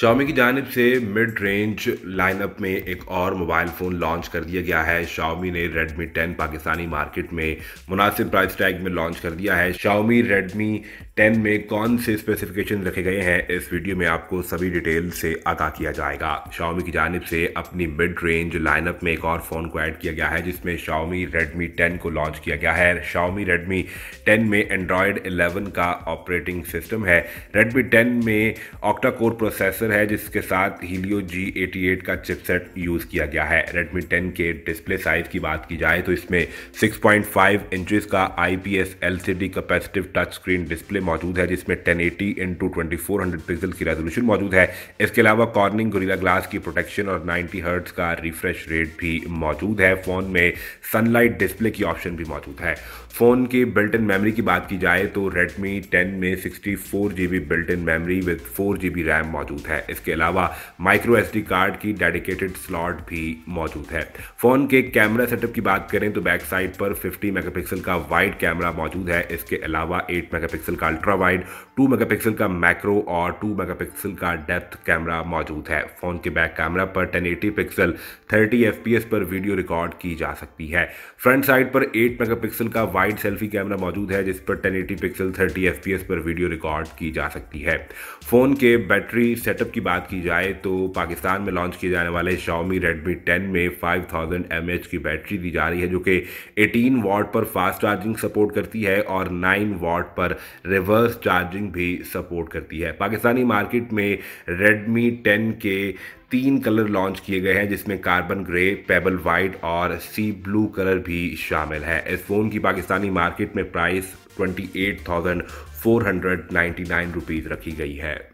Xiaomi की जानब से मिड रेंज लाइनअप में एक और मोबाइल फ़ोन लॉन्च कर दिया गया है शाओमी ने Redmi 10 पाकिस्तानी मार्केट में मुनासिब प्राइस टैग में लॉन्च कर दिया है शाओमी Redmi 10 में कौन से स्पेसिफिकेशन रखे गए हैं इस वीडियो में आपको सभी डिटेल से आगा किया जाएगा शाओमी की जानब से अपनी मिड रेंज लाइनअप में एक और फ़ोन को ऐड किया गया है जिसमें शाओमी रेडमी टेन को लॉन्च किया गया है शाओमी रेडमी टेन में एंड्रॉयड एलेवन का ऑपरेटिंग सिस्टम है रेडमी टेन में ऑक्टा कोर प्रोसेसर है जिसके साथ हीलियो G88 का चिपसेट यूज़ किया गया है Redmi 10 के डिस्प्ले साइज़ की बात की जाए तो इसमें 6.5 पॉइंट इंचज का C D capacitive touch screen display मौजूद है जिसमें 1080 इंटू टू पिक्सल की रेजोलूशन मौजूद है इसके अलावा कॉर्निंग गोरिला ग्लास की प्रोटेक्शन और 90 हर्ट्स का रिफ्रेश रेट भी मौजूद है फ़ोन में सनलाइट डिस्प्ले की ऑप्शन भी मौजूद है फ़ोन की बिल्ट इन मेमरी की बात की जाए तो Redmi 10 में sixty four built in memory with four G RAM मौजूद है है इसके अलावा माइक्रो एस कार्ड की डेडिकेटेड स्लॉट भी मौजूद है फ़ोन के कैमरा सेटअप की बात करें तो बैक साइड पर 50 मेगापिक्सल का वाइड कैमरा मौजूद है इसके अलावा 8 मेगापिक्सल का अल्ट्रा वाइड 2 मेगापिक्सल का मैक्रो और 2 मेगापिक्सल का डेप्थ कैमरा मौजूद है फ़ोन के बैक कैमरा पर 1080 पिक्सल थर्टी एफ पर वीडियो रिकॉर्ड की जा सकती है फ्रंट साइड पर 8 मेगापिक्सल का वाइड सेल्फी कैमरा मौजूद है जिस पर 1080 पिक्सल थर्टी एफ पर वीडियो रिकॉर्ड की जा सकती है फ़ोन के बैटरी सेटअप की बात की जाए तो पाकिस्तान में लॉन्च किए जाने वाले शाओमी रेडमी टेन में फाइव थाउजेंड की बैटरी दी जा रही है जो कि एटीन वाट पर फास्ट चार्जिंग सपोर्ट करती है और नाइन वाट पर रिवर्स चार्जिंग मार्जिन भी सपोर्ट करती है पाकिस्तानी मार्केट में रेडमी 10 के तीन कलर लॉन्च किए गए हैं जिसमें कार्बन ग्रे पेबल वाइट और सी ब्लू कलर भी शामिल है इस फ़ोन की पाकिस्तानी मार्केट में price twenty eight thousand four hundred ninety nine rupees रखी गई है